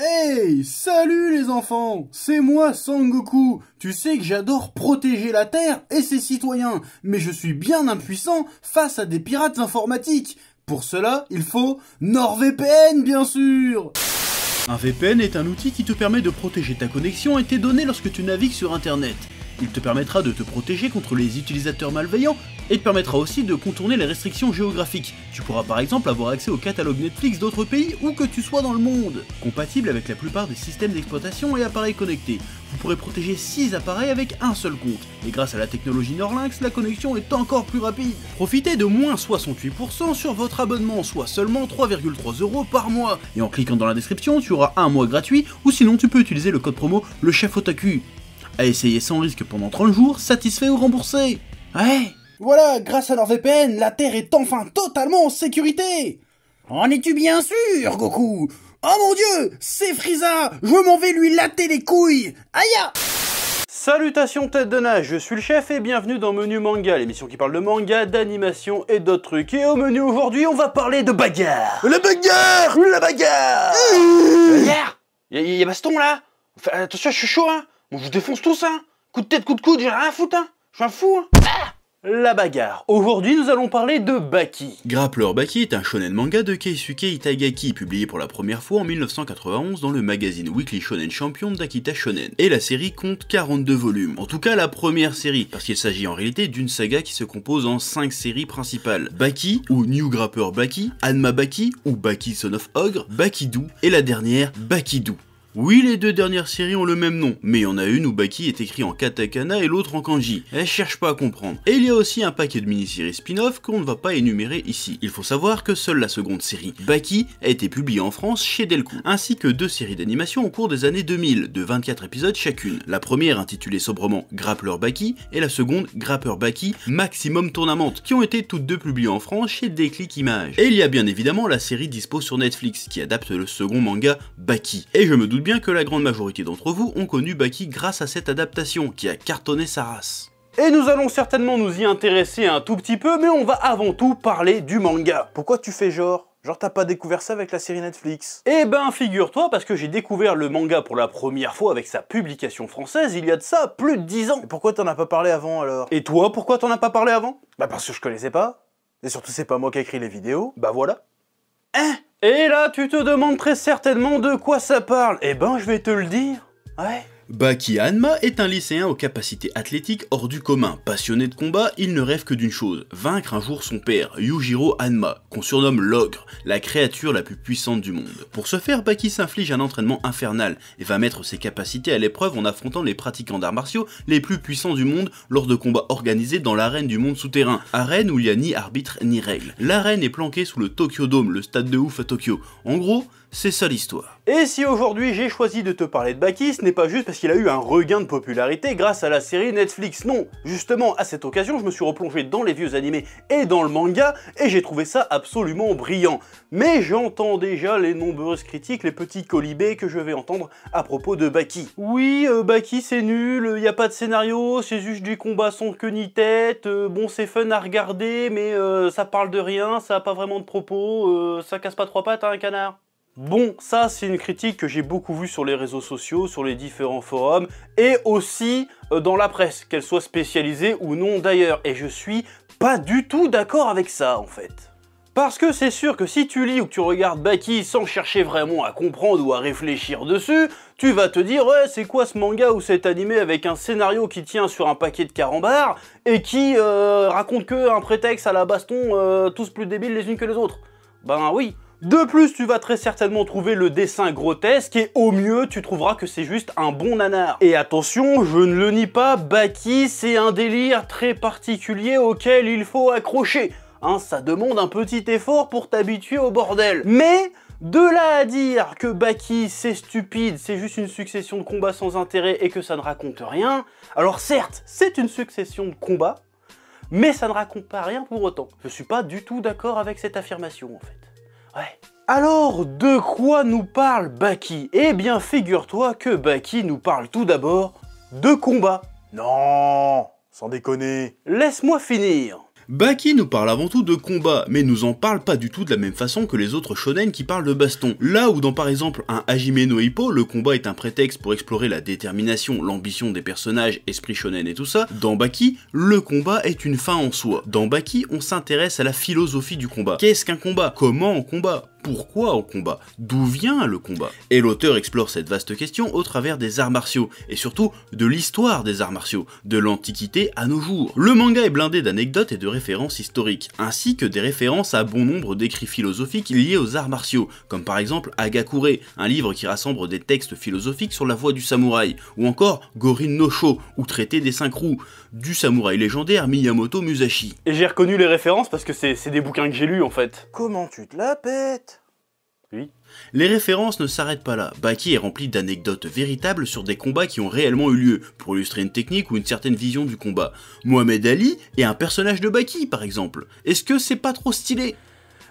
Hey Salut les enfants C'est moi Sangoku Tu sais que j'adore protéger la Terre et ses citoyens, mais je suis bien impuissant face à des pirates informatiques. Pour cela, il faut NordVPN bien sûr Un VPN est un outil qui te permet de protéger ta connexion et tes données lorsque tu navigues sur Internet. Il te permettra de te protéger contre les utilisateurs malveillants et te permettra aussi de contourner les restrictions géographiques. Tu pourras par exemple avoir accès au catalogue Netflix d'autres pays où que tu sois dans le monde. Compatible avec la plupart des systèmes d'exploitation et appareils connectés, vous pourrez protéger 6 appareils avec un seul compte. Et grâce à la technologie Norlinx, la connexion est encore plus rapide. Profitez de moins 68% sur votre abonnement, soit seulement 3,3 euros par mois. Et en cliquant dans la description, tu auras un mois gratuit ou sinon tu peux utiliser le code promo le chef otaku à essayer sans risque pendant 30 jours, satisfait ou remboursé. Ouais Voilà, grâce à leur VPN, la Terre est enfin totalement en sécurité En es-tu bien sûr, Goku Oh mon dieu C'est Frieza Je m'en vais lui latter les couilles Aïe Salutations tête de nage, je suis le chef et bienvenue dans Menu Manga, l'émission qui parle de manga, d'animation et d'autres trucs. Et au menu aujourd'hui, on va parler de bagarre La bagarre La bagarre mmh. Bagarre Y'a baston là Attention, je suis chaud hein Bon, je défonce tout ça hein. Coup de tête, coup de coude, j'ai rien à foutre, hein Je suis un fou, hein ah la bagarre. Aujourd'hui, nous allons parler de Baki. Grappler Baki est un shonen manga de Keisuke Itagaki, publié pour la première fois en 1991 dans le magazine Weekly Shonen Champion d'Akita Shonen. Et la série compte 42 volumes, en tout cas la première série, parce qu'il s'agit en réalité d'une saga qui se compose en 5 séries principales. Baki, ou New Grappler Baki, Anma Baki, ou Baki Son of Ogre, Bakidou et la dernière, Bakidou. Oui, les deux dernières séries ont le même nom, mais il y en a une où Baki est écrit en katakana et l'autre en kanji. Elle cherche pas à comprendre. Et il y a aussi un paquet de mini-séries spin-off qu'on ne va pas énumérer ici. Il faut savoir que seule la seconde série, Baki, a été publiée en France chez Delcourt, ainsi que deux séries d'animation au cours des années 2000, de 24 épisodes chacune. La première, intitulée sobrement Grappler Baki, et la seconde, Grappler Baki Maximum Tournament, qui ont été toutes deux publiées en France chez Déclic Images. Et il y a bien évidemment la série dispo sur Netflix, qui adapte le second manga Baki. Et je me doute bien bien que la grande majorité d'entre vous ont connu Baki grâce à cette adaptation qui a cartonné sa race. Et nous allons certainement nous y intéresser un tout petit peu, mais on va avant tout parler du manga. Pourquoi tu fais genre Genre t'as pas découvert ça avec la série Netflix Eh ben figure-toi parce que j'ai découvert le manga pour la première fois avec sa publication française il y a de ça plus de 10 ans. Et pourquoi t'en as pas parlé avant alors Et toi pourquoi t'en as pas parlé avant Bah parce que je connaissais pas. Et surtout c'est pas moi qui ai écrit les vidéos. Bah voilà. Hein Et là, tu te demandes très certainement de quoi ça parle. Eh ben, je vais te le dire. Ouais. Baki Hanma est un lycéen aux capacités athlétiques hors du commun. Passionné de combat, il ne rêve que d'une chose, vaincre un jour son père, Yujiro Hanma, qu'on surnomme l'ogre, la créature la plus puissante du monde. Pour ce faire, Baki s'inflige un entraînement infernal et va mettre ses capacités à l'épreuve en affrontant les pratiquants d'arts martiaux les plus puissants du monde lors de combats organisés dans l'arène du monde souterrain, arène où il n'y a ni arbitre ni règle. L'arène est planquée sous le Tokyo Dome, le stade de ouf à Tokyo. En gros, c'est ça l'histoire. Et si aujourd'hui j'ai choisi de te parler de Baki, ce n'est pas juste parce qu'il a eu un regain de popularité grâce à la série Netflix, non. Justement, à cette occasion, je me suis replongé dans les vieux animés et dans le manga, et j'ai trouvé ça absolument brillant. Mais j'entends déjà les nombreuses critiques, les petits colibés que je vais entendre à propos de Baki. Oui, euh, Baki c'est nul, il a pas de scénario, c'est juste du combat sans que ni tête, euh, bon c'est fun à regarder, mais euh, ça parle de rien, ça n'a pas vraiment de propos, ça casse pas trois pattes à hein, un canard. Bon, ça c'est une critique que j'ai beaucoup vue sur les réseaux sociaux, sur les différents forums, et aussi euh, dans la presse, qu'elle soit spécialisée ou non d'ailleurs, et je suis pas du tout d'accord avec ça en fait. Parce que c'est sûr que si tu lis ou que tu regardes Baki sans chercher vraiment à comprendre ou à réfléchir dessus, tu vas te dire ouais c'est quoi ce manga ou cet animé avec un scénario qui tient sur un paquet de carambars et qui euh, raconte que un prétexte à la baston euh, tous plus débiles les unes que les autres. Ben oui, de plus, tu vas très certainement trouver le dessin grotesque et au mieux, tu trouveras que c'est juste un bon nanar. Et attention, je ne le nie pas, Baki, c'est un délire très particulier auquel il faut accrocher. Hein, ça demande un petit effort pour t'habituer au bordel. Mais... De là à dire que Baki, c'est stupide, c'est juste une succession de combats sans intérêt et que ça ne raconte rien, alors certes, c'est une succession de combats, mais ça ne raconte pas rien pour autant. Je suis pas du tout d'accord avec cette affirmation en fait. Alors, de quoi nous parle Baki Eh bien, figure-toi que Baki nous parle tout d'abord de combat. Non, sans déconner. Laisse-moi finir. Baki nous parle avant tout de combat, mais nous en parle pas du tout de la même façon que les autres shonen qui parlent de baston. Là où dans par exemple un Hajime no Hippo, le combat est un prétexte pour explorer la détermination, l'ambition des personnages, esprit shonen et tout ça, dans Baki, le combat est une fin en soi. Dans Baki, on s'intéresse à la philosophie du combat. Qu'est-ce qu'un combat Comment on combat pourquoi au combat D'où vient le combat Et l'auteur explore cette vaste question au travers des arts martiaux, et surtout de l'histoire des arts martiaux, de l'Antiquité à nos jours. Le manga est blindé d'anecdotes et de références historiques, ainsi que des références à bon nombre d'écrits philosophiques liés aux arts martiaux, comme par exemple Agakure, un livre qui rassemble des textes philosophiques sur la voie du samouraï, ou encore Gorin no Sho, ou Traité des cinq roues, du samouraï légendaire Miyamoto Musashi. Et j'ai reconnu les références parce que c'est des bouquins que j'ai lus en fait. Comment tu te la pètes les références ne s'arrêtent pas là. Baki est rempli d'anecdotes véritables sur des combats qui ont réellement eu lieu, pour illustrer une technique ou une certaine vision du combat. Mohamed Ali est un personnage de Baki, par exemple. Est-ce que c'est pas trop stylé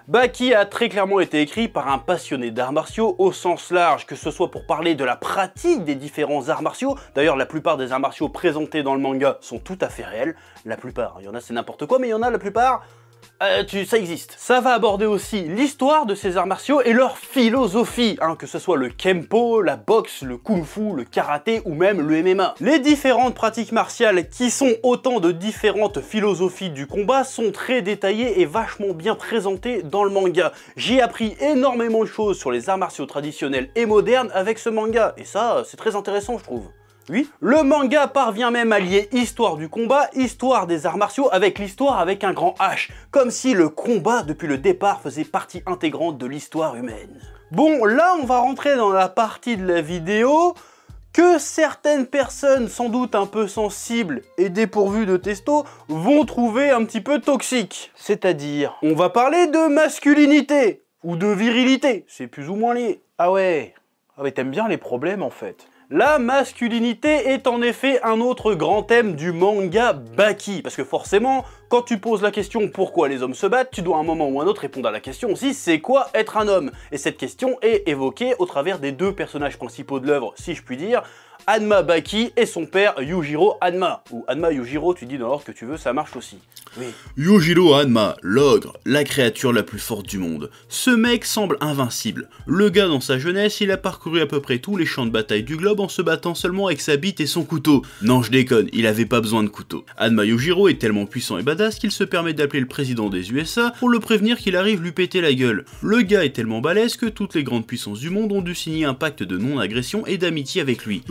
Baki a très clairement été écrit par un passionné d'arts martiaux au sens large, que ce soit pour parler de la pratique des différents arts martiaux, d'ailleurs la plupart des arts martiaux présentés dans le manga sont tout à fait réels, la plupart, il y en a c'est n'importe quoi, mais il y en a la plupart, euh, tu, ça existe. Ça va aborder aussi l'histoire de ces arts martiaux et leur philosophie, hein, que ce soit le kempo, la boxe, le kung-fu, le karaté ou même le MMA. Les différentes pratiques martiales qui sont autant de différentes philosophies du combat sont très détaillées et vachement bien présentées dans le manga. J'ai appris énormément de choses sur les arts martiaux traditionnels et modernes avec ce manga et ça c'est très intéressant je trouve. Oui. Le manga parvient même à lier histoire du combat, histoire des arts martiaux avec l'histoire avec un grand H, comme si le combat depuis le départ faisait partie intégrante de l'histoire humaine. Bon, là on va rentrer dans la partie de la vidéo que certaines personnes, sans doute un peu sensibles et dépourvues de testo, vont trouver un petit peu toxique. C'est-à-dire, on va parler de masculinité ou de virilité, c'est plus ou moins lié. Ah ouais, ah ouais, t'aimes bien les problèmes en fait. La masculinité est en effet un autre grand thème du manga Baki, parce que forcément, quand tu poses la question pourquoi les hommes se battent, tu dois à un moment ou un autre répondre à la question aussi c'est quoi être un homme Et cette question est évoquée au travers des deux personnages principaux de l'œuvre, si je puis dire, Anma Baki et son père Yujiro Anma. Ou Anma Yujiro, tu dis dans l'ordre que tu veux, ça marche aussi. Oui. Yujiro Anma, l'ogre, la créature la plus forte du monde. Ce mec semble invincible. Le gars dans sa jeunesse, il a parcouru à peu près tous les champs de bataille du globe en se battant seulement avec sa bite et son couteau. Non, je déconne, il avait pas besoin de couteau. Anma Yujiro est tellement puissant et badass qu'il se permet d'appeler le président des USA pour le prévenir qu'il arrive lui péter la gueule. Le gars est tellement balèze que toutes les grandes puissances du monde ont dû signer un pacte de non-agression et d'amitié avec lui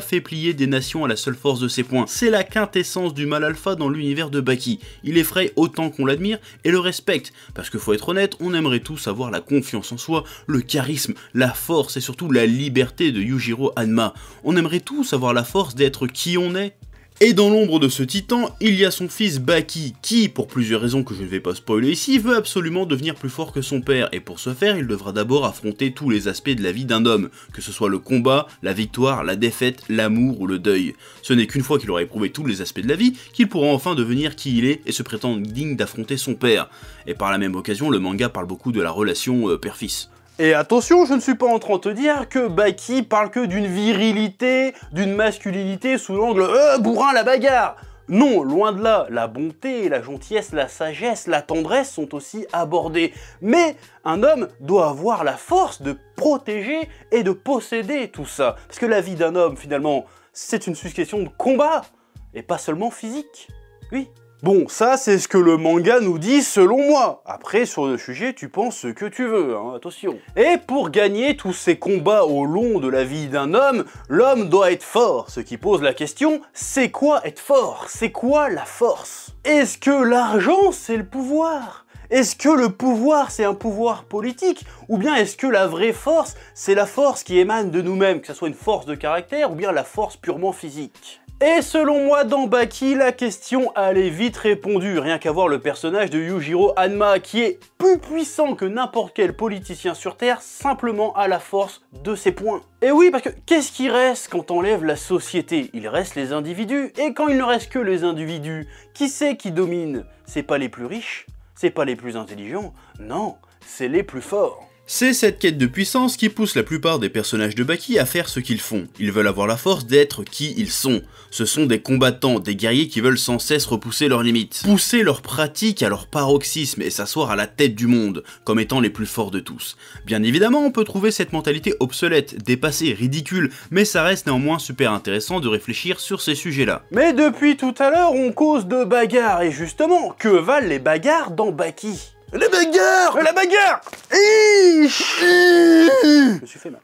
fait plier des nations à la seule force de ses points. C'est la quintessence du mal alpha dans l'univers de Baki. Il effraie autant qu'on l'admire et le respecte, parce que faut être honnête, on aimerait tous avoir la confiance en soi, le charisme, la force et surtout la liberté de Yujiro Hanma. On aimerait tous avoir la force d'être qui on est et dans l'ombre de ce titan, il y a son fils Baki, qui, pour plusieurs raisons que je ne vais pas spoiler ici, veut absolument devenir plus fort que son père, et pour ce faire, il devra d'abord affronter tous les aspects de la vie d'un homme, que ce soit le combat, la victoire, la défaite, l'amour ou le deuil. Ce n'est qu'une fois qu'il aura éprouvé tous les aspects de la vie, qu'il pourra enfin devenir qui il est et se prétendre digne d'affronter son père. Et par la même occasion, le manga parle beaucoup de la relation euh, père-fils. Et attention, je ne suis pas en train de te dire que Baki parle que d'une virilité, d'une masculinité sous l'angle euh, bourrin la bagarre. Non, loin de là, la bonté, la gentillesse, la sagesse, la tendresse sont aussi abordées. Mais un homme doit avoir la force de protéger et de posséder tout ça. Parce que la vie d'un homme, finalement, c'est une succession de combat, et pas seulement physique. Oui, Bon, ça c'est ce que le manga nous dit selon moi. Après, sur le sujet, tu penses ce que tu veux, hein, attention. Et pour gagner tous ces combats au long de la vie d'un homme, l'homme doit être fort, ce qui pose la question, c'est quoi être fort C'est quoi la force Est-ce que l'argent c'est le pouvoir est-ce que le pouvoir, c'est un pouvoir politique Ou bien est-ce que la vraie force, c'est la force qui émane de nous-mêmes, que ce soit une force de caractère ou bien la force purement physique et selon moi, dans Baki, la question allait vite répondu, rien qu'à voir le personnage de Yujiro Hanma, qui est plus puissant que n'importe quel politicien sur Terre, simplement à la force de ses points. Et oui, parce que qu'est-ce qui reste quand on enlève la société Il reste les individus, et quand il ne reste que les individus, qui c'est qui domine C'est pas les plus riches, c'est pas les plus intelligents, non, c'est les plus forts. C'est cette quête de puissance qui pousse la plupart des personnages de Baki à faire ce qu'ils font. Ils veulent avoir la force d'être qui ils sont. Ce sont des combattants, des guerriers qui veulent sans cesse repousser leurs limites, pousser leurs pratiques à leur paroxysme et s'asseoir à la tête du monde, comme étant les plus forts de tous. Bien évidemment, on peut trouver cette mentalité obsolète, dépassée, ridicule, mais ça reste néanmoins super intéressant de réfléchir sur ces sujets-là. Mais depuis tout à l'heure, on cause de bagarres, et justement, que valent les bagarres dans Baki la bagarre La bagarre Je me suis fait mal.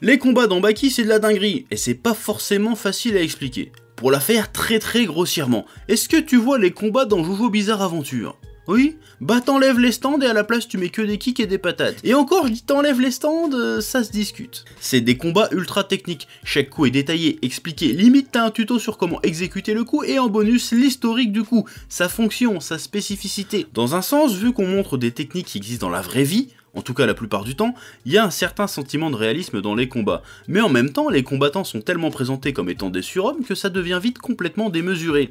Les combats dans Baki, c'est de la dinguerie, et c'est pas forcément facile à expliquer. Pour la faire très très grossièrement, est-ce que tu vois les combats dans Jojo Bizarre Aventure oui Bah t'enlèves les stands et à la place tu mets que des kicks et des patates. Et encore, je dis t'enlèves les stands, euh, ça se discute. C'est des combats ultra techniques. Chaque coup est détaillé, expliqué, limite t'as un tuto sur comment exécuter le coup et en bonus l'historique du coup, sa fonction, sa spécificité. Dans un sens, vu qu'on montre des techniques qui existent dans la vraie vie, en tout cas la plupart du temps, il y a un certain sentiment de réalisme dans les combats, mais en même temps les combattants sont tellement présentés comme étant des surhommes que ça devient vite complètement démesuré.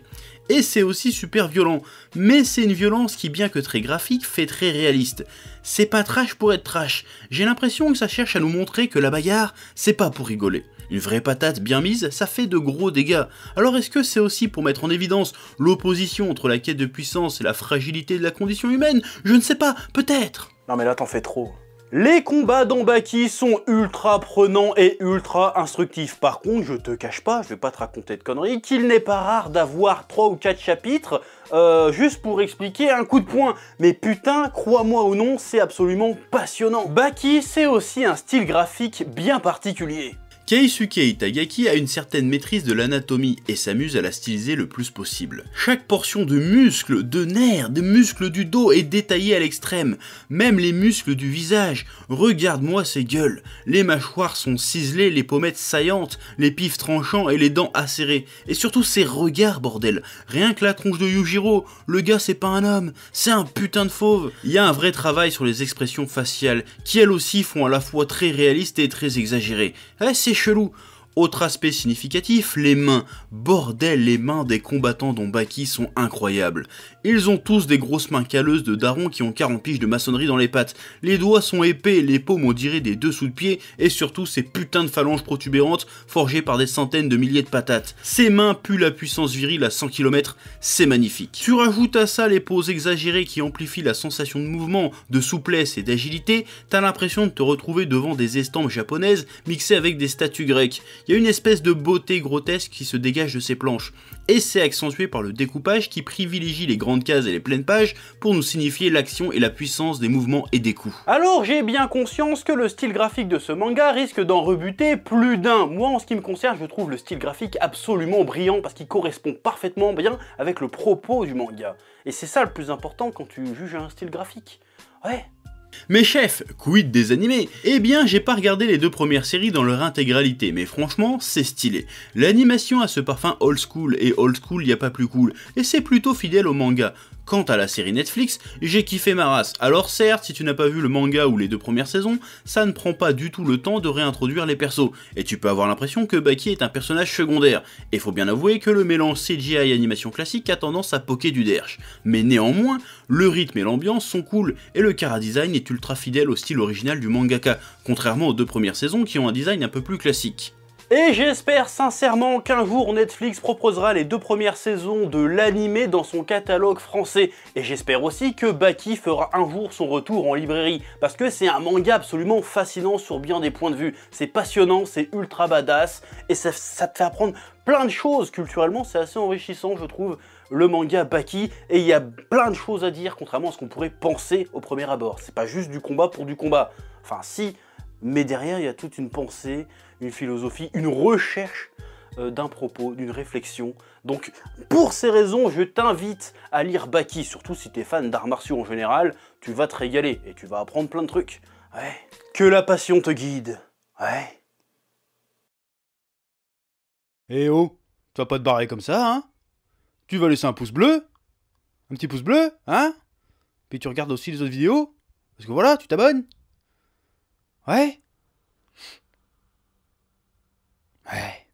Et c'est aussi super violent, mais c'est une violence qui bien que très graphique fait très réaliste. C'est pas trash pour être trash, j'ai l'impression que ça cherche à nous montrer que la bagarre, c'est pas pour rigoler. Une vraie patate bien mise, ça fait de gros dégâts. Alors est-ce que c'est aussi pour mettre en évidence l'opposition entre la quête de puissance et la fragilité de la condition humaine Je ne sais pas, peut-être non mais là t'en fais trop. Les combats dans Baki sont ultra prenants et ultra instructifs. Par contre, je te cache pas, je vais pas te raconter de conneries, qu'il n'est pas rare d'avoir 3 ou 4 chapitres euh, juste pour expliquer un coup de poing. Mais putain, crois-moi ou non, c'est absolument passionnant. Baki, c'est aussi un style graphique bien particulier. Keisuke Itagaki a une certaine maîtrise de l'anatomie et s'amuse à la styliser le plus possible. Chaque portion de muscles, de nerfs, des muscles du dos est détaillée à l'extrême, même les muscles du visage. Regarde-moi ces gueules. Les mâchoires sont ciselées, les pommettes saillantes, les pifs tranchants et les dents acérées. Et surtout ces regards, bordel. Rien que la tronche de Yujiro, le gars c'est pas un homme, c'est un putain de fauve. Il y a un vrai travail sur les expressions faciales, qui elles aussi font à la fois très réalistes et très exagérées. Eh, शुरू Autre aspect significatif, les mains. Bordel, les mains des combattants dont Baki sont incroyables. Ils ont tous des grosses mains calleuses de darons qui ont 40 piges de maçonnerie dans les pattes. Les doigts sont épais, les paumes ont dirait des dessous de pied, et surtout ces putains de phalanges protubérantes forgées par des centaines de milliers de patates. Ces mains puent la puissance virile à 100 km, c'est magnifique. Tu rajoutes à ça les poses exagérées qui amplifient la sensation de mouvement, de souplesse et d'agilité, t'as l'impression de te retrouver devant des estampes japonaises mixées avec des statues grecques. Il y a une espèce de beauté grotesque qui se dégage de ces planches, et c'est accentué par le découpage qui privilégie les grandes cases et les pleines pages pour nous signifier l'action et la puissance des mouvements et des coups. Alors j'ai bien conscience que le style graphique de ce manga risque d'en rebuter plus d'un. Moi en ce qui me concerne je trouve le style graphique absolument brillant parce qu'il correspond parfaitement bien avec le propos du manga. Et c'est ça le plus important quand tu juges un style graphique. Ouais, mais chef, quid des animés Eh bien, j'ai pas regardé les deux premières séries dans leur intégralité, mais franchement, c'est stylé. L'animation a ce parfum old school, et old school y a pas plus cool, et c'est plutôt fidèle au manga, Quant à la série Netflix, j'ai kiffé ma race. Alors certes, si tu n'as pas vu le manga ou les deux premières saisons, ça ne prend pas du tout le temps de réintroduire les persos, et tu peux avoir l'impression que Baki est un personnage secondaire. Et faut bien avouer que le mélange CGI et animation classique a tendance à poquer du derche. Mais néanmoins, le rythme et l'ambiance sont cool, et le chara design est ultra fidèle au style original du mangaka, contrairement aux deux premières saisons qui ont un design un peu plus classique. Et j'espère sincèrement qu'un jour Netflix proposera les deux premières saisons de l'animé dans son catalogue français. Et j'espère aussi que Baki fera un jour son retour en librairie, parce que c'est un manga absolument fascinant sur bien des points de vue. C'est passionnant, c'est ultra badass, et ça, ça te fait apprendre plein de choses culturellement, c'est assez enrichissant je trouve le manga Baki et il y a plein de choses à dire contrairement à ce qu'on pourrait penser au premier abord. C'est pas juste du combat pour du combat. Enfin si, mais derrière il y a toute une pensée, une philosophie, une recherche euh, d'un propos, d'une réflexion. Donc, pour ces raisons, je t'invite à lire Baki, surtout si t'es fan d'arts martiaux en général, tu vas te régaler et tu vas apprendre plein de trucs. Ouais. Que la passion te guide. Ouais. Eh oh, tu vas pas te barrer comme ça, hein Tu vas laisser un pouce bleu Un petit pouce bleu, hein Puis tu regardes aussi les autres vidéos Parce que voilà, tu t'abonnes Ouais 哎。